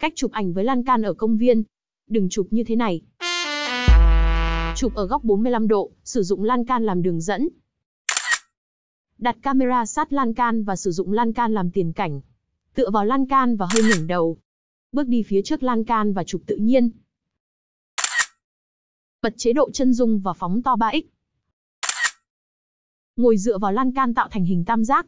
Cách chụp ảnh với lan can ở công viên. Đừng chụp như thế này. Chụp ở góc 45 độ, sử dụng lan can làm đường dẫn. Đặt camera sát lan can và sử dụng lan can làm tiền cảnh. Tựa vào lan can và hơi ngẩng đầu. Bước đi phía trước lan can và chụp tự nhiên. Bật chế độ chân dung và phóng to 3x. Ngồi dựa vào lan can tạo thành hình tam giác.